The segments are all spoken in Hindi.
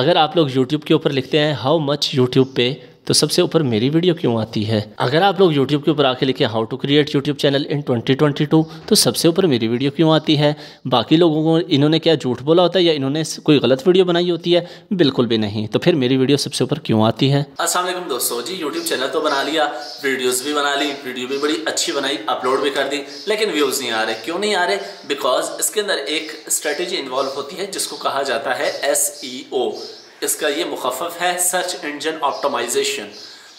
अगर आप लोग यूट्यूब के ऊपर लिखते हैं हाउ मच यूट्यूब पे तो सबसे ऊपर मेरी वीडियो क्यों आती है अगर आप लोग यूट्यूब के ऊपर आके लिखे how to create YouTube channel in 2022 तो सबसे ऊपर मेरी वीडियो क्यों आती है बाकी लोगों को इन्होंने क्या झूठ बोला होता है या इन्होंने कोई गलत वीडियो बनाई होती है बिल्कुल भी नहीं तो फिर मेरी वीडियो सबसे ऊपर क्यों आती है असल दोस्तों जी यूट्यूब चैनल तो बना लिया वीडियोज़ भी बना ली वीडियो भी बड़ी अच्छी बनाई अपलोड भी कर दी लेकिन व्यूज़ नहीं आ रहे क्यों नहीं आ रहे बिकॉज इसके अंदर एक स्ट्रेटेजी इन्वॉल्व होती है जिसको कहा जाता है एस इसका ये मुखफ़ है सर्च इंजन ऑप्टोमाइजेशन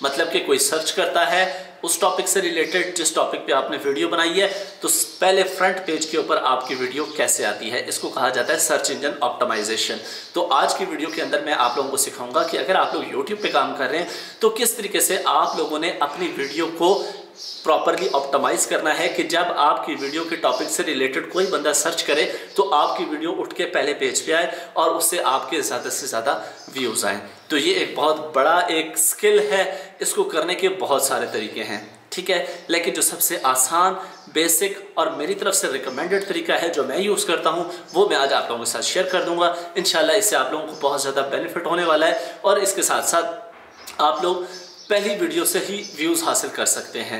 मतलब कि कोई सर्च करता है उस टॉपिक से रिलेटेड जिस टॉपिक पे आपने वीडियो बनाई है तो पहले फ्रंट पेज के ऊपर आपकी वीडियो कैसे आती है इसको कहा जाता है सर्च इंजन ऑप्टिमाइजेशन तो आज की वीडियो के अंदर मैं आप लोगों को सिखाऊंगा कि अगर आप लोग यूट्यूब पे काम कर रहे हैं तो किस तरीके से आप लोगों ने अपनी वीडियो को प्रॉपरली ऑप्टमाइज करना है कि जब आपकी वीडियो के टॉपिक से रिलेटेड कोई बंदा सर्च करे तो आपकी वीडियो उठ के पहले पेज पे आए और उससे आपके ज़्यादा से ज़्यादा व्यूज़ आएँ तो ये एक बहुत बड़ा एक स्किल है इसको करने के बहुत सारे तरीके हैं ठीक है लेकिन जो सबसे आसान बेसिक और मेरी तरफ से रिकमेंडेड तरीका है जो मैं यूज़ करता हूँ वो मैं आज आप लोगों के साथ शेयर कर दूंगा इनशाला इससे आप लोगों को बहुत ज़्यादा बेनिफिट होने वाला है और इसके साथ साथ आप लोग पहली वीडियो से ही व्यूज़ हासिल कर सकते हैं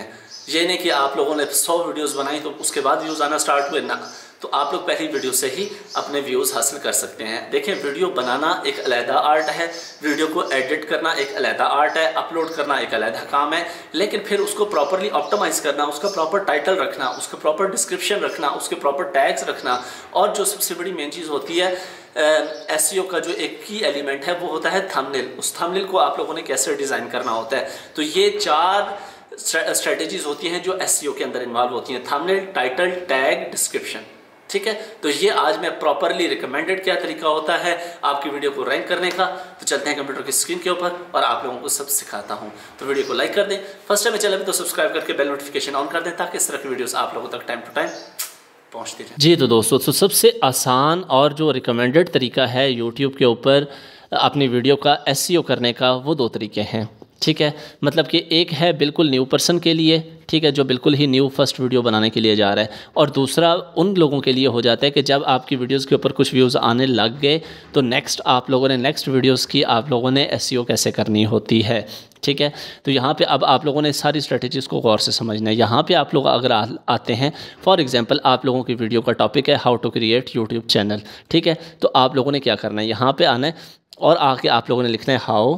ये नहीं कि आप लोगों ने सौ वीडियोस बनाई तो उसके बाद व्यूज़ आना स्टार्ट हुए ना तो आप लोग पहली वीडियो से ही अपने व्यूज़ हासिल कर सकते हैं देखें वीडियो बनाना एक अलहदा आर्ट है वीडियो को एडिट करना एक अलहदा आर्ट है अपलोड करना एक अलहदा काम है लेकिन फिर उसको प्रॉपरली ऑप्टमाइज करना उसका प्रॉपर टाइटल रखना उसका प्रॉपर डिस्क्रिप्शन रखना उसके प्रॉपर टैग्स रखना और जो सबसे बड़ी मेन चीज़ होती है एस e का जो एक की एलिमेंट है वो होता है थंबनेल उस थंबनेल को आप लोगों ने कैसे डिज़ाइन करना होता है तो ये चार स्ट्रेटजीज होती हैं जो एस e के अंदर इन्वॉल्व होती हैं थंबनेल टाइटल टैग डिस्क्रिप्शन ठीक है तो ये आज मैं प्रॉपरली रिकमेंडेड क्या तरीका होता है आपकी वीडियो को रैंक करने का तो चलते हैं कंप्यूटर की स्क्रीन के ऊपर और आप लोगों को सब सिखाता हूँ तो वीडियो को लाइक कर दें फर्स्ट टाइम चले तो सब्सक्राइब करके बेल नोटिफिकेशन ऑन कर दें ताकि इस तरह की वीडियोस आप लोगों तक टाइम टू टाइम पहुँचते रहें जी तो दोस्तों तो सबसे आसान और जो रिकमेंडेड तरीका है यूट्यूब के ऊपर अपनी वीडियो का एस e करने का वो दो तरीके हैं ठीक है मतलब कि एक है बिल्कुल न्यू पर्सन के लिए ठीक है जो बिल्कुल ही न्यू फर्स्ट वीडियो बनाने के लिए जा रहा है और दूसरा उन लोगों के लिए हो जाता है कि जब आपकी वीडियोस के ऊपर कुछ व्यूज़ आने लग गए तो नेक्स्ट आप लोगों ने नेक्स्ट वीडियोस की आप लोगों ने एस e कैसे करनी होती है ठीक है तो यहाँ पे अब आप लोगों ने सारी स्ट्रेटजीज़ को गौर से समझना है यहाँ पे आप लोग अगर आ, आते हैं फॉर एग्जांपल आप लोगों की वीडियो का टॉपिक है how to create YouTube channel ठीक है तो आप लोगों ने क्या करना है यहाँ पे आना है और आके आप लोगों ने लिखना है हाउ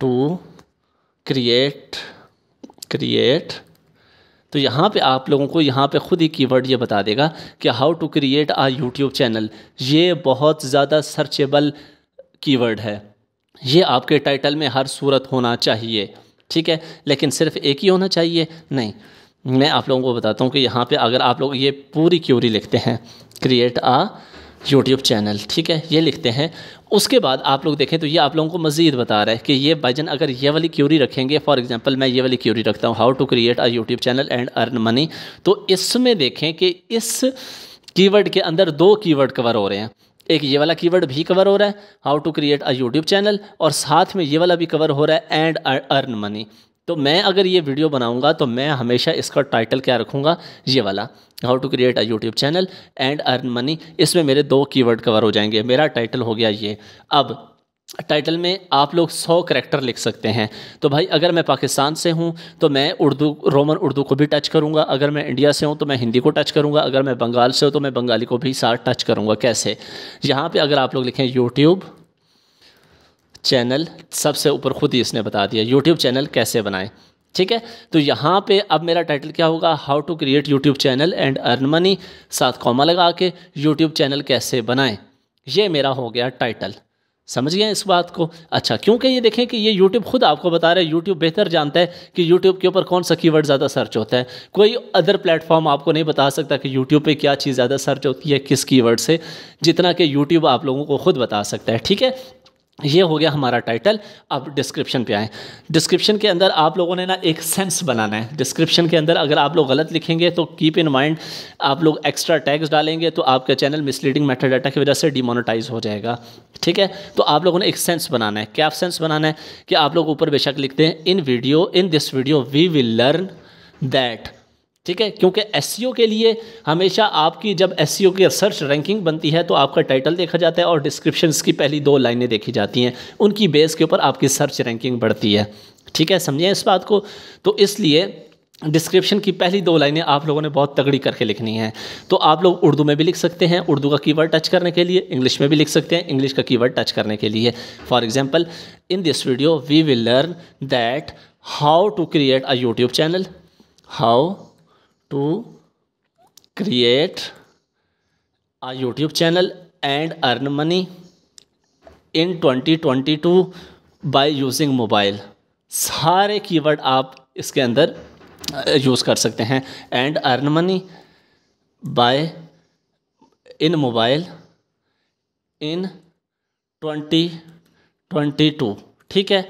टू क्रिएट क्रिएट तो यहाँ पे आप लोगों को यहाँ पे ख़ुद ही कीवर्ड ये बता देगा कि how to create a YouTube channel ये बहुत ज़्यादा सर्चेबल कीवर्ड है ये आपके टाइटल में हर सूरत होना चाहिए ठीक है लेकिन सिर्फ एक ही होना चाहिए नहीं मैं आप लोगों को बताता हूँ कि यहाँ पे अगर आप लोग ये पूरी क्यूरी लिखते हैं क्रिएट आ यूट्यूब चैनल ठीक है ये लिखते हैं उसके बाद आप लोग देखें तो ये आप लोगों को मज़ीद बता रहा है कि ये भाईजन अगर ये वाली क्यूरी रखेंगे फॉर एग्जांपल मैं ये वाली क्यूरी रखता हूँ how to create a YouTube channel and earn money तो इसमें देखें कि इस कीवर्ड के अंदर दो कीवर्ड कवर हो रहे हैं एक ये वाला कीवर्ड भी कवर हो रहा है how to create a YouTube channel और साथ में ये वाला भी कवर हो रहा है एंड अर्न मनी तो मैं अगर ये वीडियो बनाऊंगा तो मैं हमेशा इसका टाइटल क्या रखूँगा ये वाला how to create a YouTube channel and earn money इसमें मेरे दो कीवर्ड कवर हो जाएंगे मेरा टाइटल हो गया ये अब टाइटल में आप लोग सौ करेक्टर लिख सकते हैं तो भाई अगर मैं पाकिस्तान से हूँ तो मैं उर्दू रोमन उर्दू को भी टच करूँगा अगर मैं इंडिया से हूँ तो मैं हिंदी को टच करूँगा अगर मैं बंगाल से हूँ तो मैं बंगाली को भी साथ टच करूँगा कैसे यहाँ पे अगर आप लोग लिखें यूट्यूब चैनल सबसे ऊपर खुद ही इसने बता दिया यूट्यूब चैनल कैसे बनाएं ठीक है तो यहाँ पे अब मेरा टाइटल क्या होगा how to create YouTube channel and earn money साथ कॉमा लगा के यूट्यूब चैनल कैसे बनाएं ये मेरा हो गया टाइटल समझ गए इस बात को अच्छा क्योंकि ये देखें कि ये YouTube खुद आपको बता रहा है YouTube बेहतर जानता है कि YouTube के ऊपर कौन सा कीवर्ड ज़्यादा सर्च होता है कोई अदर प्लेटफॉर्म आपको नहीं बता सकता कि YouTube पे क्या चीज़ ज़्यादा सर्च होती है किस कीवर्ड से जितना कि YouTube आप लोगों को खुद बता सकता है ठीक है ये हो गया हमारा टाइटल अब डिस्क्रिप्शन पे आए डिस्क्रिप्शन के अंदर आप लोगों ने ना एक सेंस बनाना है डिस्क्रिप्शन के अंदर अगर आप लोग गलत लिखेंगे तो कीप इन माइंड आप लोग एक्स्ट्रा टैग्स डालेंगे तो आपका चैनल मिसलीडिंग मेटा डाटा की वजह से डिमोनेटाइज हो जाएगा ठीक है तो आप लोगों ने एक सेंस बनाना है क्या सेंस बनाना है कि आप लोग ऊपर बेशक लिखते हैं in video in this video we will learn that ठीक है क्योंकि एस e के लिए हमेशा आपकी जब एस e की सर्च रैंकिंग बनती है तो आपका टाइटल देखा जाता है और डिस्क्रिप्शन की पहली दो लाइनें देखी जाती हैं उनकी बेस के ऊपर आपकी सर्च रैंकिंग बढ़ती है ठीक है समझें इस बात को तो इसलिए डिस्क्रिप्शन की पहली दो लाइनें आप लोगों ने बहुत तगड़ी करके लिखनी है तो आप लोग उर्दू में भी लिख सकते हैं उर्दू का कीवर्ड टच करने के लिए इंग्लिश में भी लिख सकते हैं इंग्लिश का कीवर्ड टच करने के लिए for example in this video we will learn that how to create a YouTube channel how to create a YouTube channel and earn money in 2022 twenty two by using mobile सारे की वर्ड आप इसके अंदर यूज़ कर सकते हैं and earn money by in mobile in 2022 ठीक है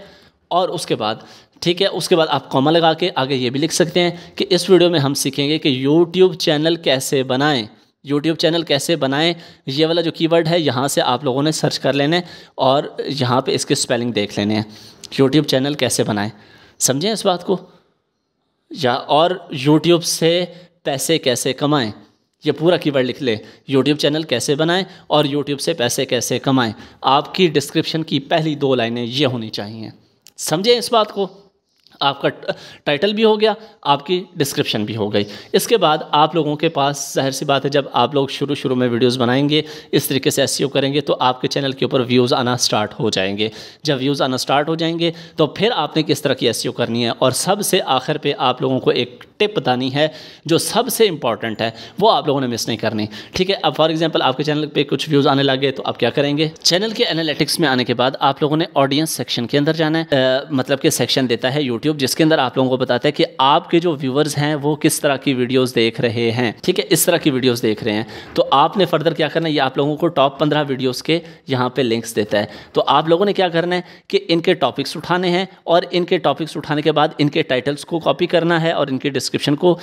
और उसके बाद ठीक है उसके बाद आप कॉमा लगा के आगे ये भी लिख सकते हैं कि इस वीडियो में हम सीखेंगे कि यूट्यूब चैनल कैसे बनाएं यूट्यूब चैनल कैसे बनाएं ये वाला जो कीवर्ड है यहाँ से आप लोगों ने सर्च कर लेने और यहाँ पे इसके स्पेलिंग देख लेने हैं यूट्यूब चैनल कैसे बनाएं समझें इस बात को या और यूट्यूब से पैसे कैसे कमाएं ये पूरा कीवर्ड लिख ले यूट्यूब चैनल कैसे बनाएं और यूट्यूब से पैसे कैसे कमाएं आपकी डिस्क्रिप्शन की पहली दो लाइनें ये होनी चाहिए समझें इस बात को आपका टाइटल भी हो गया आपकी डिस्क्रिप्शन भी हो गई इसके बाद आप लोगों के पास जाहिर सी बात है जब आप लोग शुरू शुरू में वीडियोस बनाएंगे इस तरीके से एस e करेंगे तो आपके चैनल के ऊपर व्यूज़ आना स्टार्ट हो जाएंगे जब व्यूज़ आना स्टार्ट हो जाएंगे तो फिर आपने किस तरह की एस e करनी है और सबसे आखिर पर आप लोगों को एक टिप बतानी है जो सबसे इंपॉर्टेंट है वो आप लोगों ने मिस नहीं करनी ठीक है अब फॉर एग्जांपल आपके चैनल पे कुछ व्यूज़ आने लगे तो आप क्या करेंगे चैनल के एनालिटिक्स में आने के बाद आप लोगों ने ऑडियंस सेक्शन के अंदर जाना है आ, मतलब कि सेक्शन देता है यूट्यूब यूट्यूब जिसके अंदर आप लोगों को बताता है कि आपके जो व्यूवर्स हैं वो किस तरह की वीडियोस देख रहे हैं ठीक है इस तरह की वीडियोस देख रहे हैं तो आपने फर्दर क्या करना है ये आप लोगों को टॉप पंद्रह वीडियोस के यहाँ पे लिंक्स देता है तो आप लोगों ने क्या करना है कि इनके टॉपिक्स उठाने हैं और इनके टॉपिक्स उठाने के बाद इनके टाइटल्स को कॉपी करना है और इनके डिस्क्रिप्शन को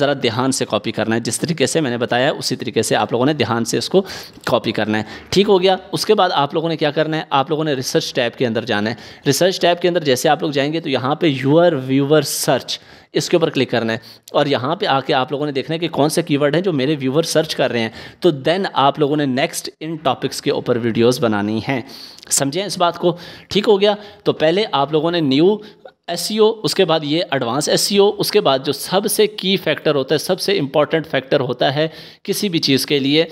ज़रा ध्यान से कॉपी करना है जिस तरीके से मैंने बताया उसी तरीके से आप लोगों ने ध्यान से इसको कॉपी करना है ठीक हो गया उसके बाद आप लोगों ने क्या करना है आप लोगों ने रिसर्च टैब के अंदर जाना है रिसर्च टैब के अंदर जैसे आप लोग जाएंगे तो यहाँ पर योर व्यूवर सर्च इसके ऊपर क्लिक करना है और यहाँ पे आके आप लोगों ने देखना है कि कौन से कीवर्ड हैं जो मेरे व्यूवर सर्च कर रहे हैं तो देन आप लोगों ने नेक्स्ट इन टॉपिक्स के ऊपर वीडियोस बनानी हैं समझें इस बात को ठीक हो गया तो पहले आप लोगों ने न्यू एस e उसके बाद ये एडवांस एस e उसके बाद जो सबसे की फैक्टर होता है सबसे इम्पॉर्टेंट फैक्टर होता है किसी भी चीज़ के लिए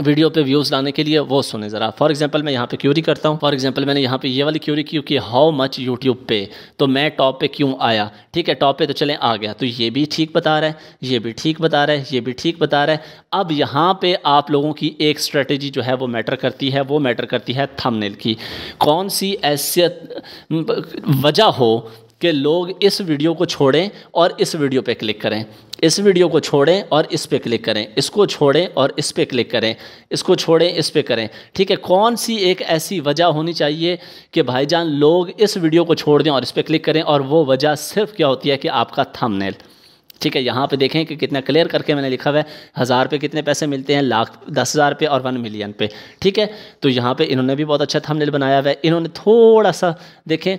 वीडियो पे व्यूज़ लाने के लिए वो सुने ज़रा फॉर एग्जांपल मैं यहाँ पे क्यूरी करता हूँ फॉर एग्जांपल मैंने यहाँ पे ये वाली क्यूरी की कि हाउ मच यूट्यूब पे तो मैं टॉप पे क्यों आया ठीक है टॉप पे तो चलें आ गया तो ये भी ठीक बता रहा है ये भी ठीक बता रहा है ये भी ठीक बता रहा है अब यहाँ पर आप लोगों की एक स्ट्रेटेजी जो है वो मैटर करती है वो मैटर करती है थमनेल की कौन सी ऐसी वजह हो कि लोग इस वीडियो को छोड़ें और इस वीडियो पे क्लिक करें इस वीडियो को छोड़ें और इस पर क्लिक करें इसको छोड़ें और इस पर क्लिक करें इसको छोड़ें इस पर करें ठीक है कौन सी एक ऐसी वजह होनी चाहिए कि भाईजान लोग इस वीडियो को छोड़ दें और इस पर क्लिक करें और वो वजह सिर्फ क्या होती है कि आपका थंबनेल ठीक है यहाँ पे देखें कि कितना क्लियर करके मैंने लिखा हुआ है हज़ार पे कितने पैसे मिलते हैं लाख दस हज़ार पे और वन मिलियन पे ठीक है तो यहाँ पे इन्होंने भी बहुत अच्छा थंबनेल बनाया हुआ है इन्होंने थोड़ा सा देखें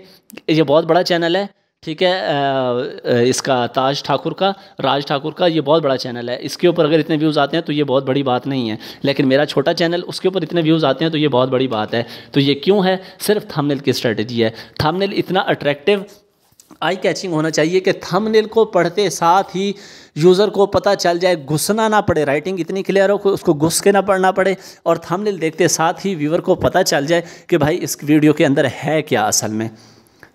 ये बहुत बड़ा चैनल है ठीक है इसका ताज ठाकुर का राज ठाकुर का ये बहुत बड़ा चैनल है इसके ऊपर अगर इतने व्यूज़ आते हैं तो ये बहुत बड़ी बात नहीं है लेकिन मेरा छोटा चैनल उसके ऊपर इतने व्यूज़ आते हैं तो ये बहुत बड़ी बात है तो ये क्यों है सिर्फ थंबनेल की स्ट्रेटजी है थंबनेल इतना अट्रैक्टिव आई कैचिंग होना चाहिए कि थंबनेल को पढ़ते साथ ही यूज़र को पता चल जाए घुसना ना पड़े राइटिंग इतनी क्लियर हो कि उसको घुस के ना पढ़ना पड़े और थंबनेल देखते साथ ही व्यूवर को पता चल जाए कि भाई इस वीडियो के अंदर है क्या असल में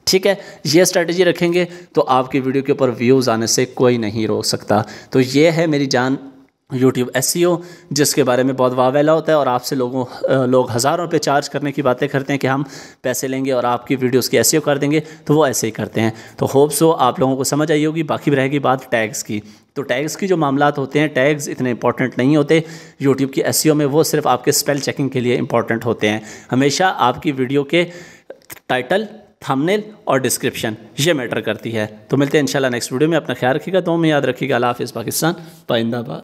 ठीक है ये स्ट्रेटजी रखेंगे तो आपकी वीडियो के ऊपर व्यूज़ आने से कोई नहीं रोक सकता तो ये है मेरी जान यूट्यूब एस e जिसके बारे में बहुत वावेला होता है और आपसे लोगों लोग हज़ारों पे चार्ज करने की बातें करते हैं कि हम पैसे लेंगे और आपकी वीडियोस की एस e कर देंगे तो वो ऐसे ही करते हैं तो होप्स हो आप लोगों को समझ आई होगी बाकी रहेगी बात टैग्स की तो टैग्स की जो मामला होते हैं टैग्स इतने इंपॉर्टेंट नहीं होते यूट्यूब की एस e में वो सिर्फ आपके स्पेल चेकिंग के लिए इंपॉर्टेंट होते हैं हमेशा आपकी वीडियो के टाइटल थंबनेल और डिस्क्रिप्शन ये मैटर करती है तो मिलते हैं इंशाल्लाह नेक्स्ट वीडियो में अपना ख्याल रखिएगा दो में याद रखिएगा अला हाफ़ पाकिस्तान पाइंदाबाद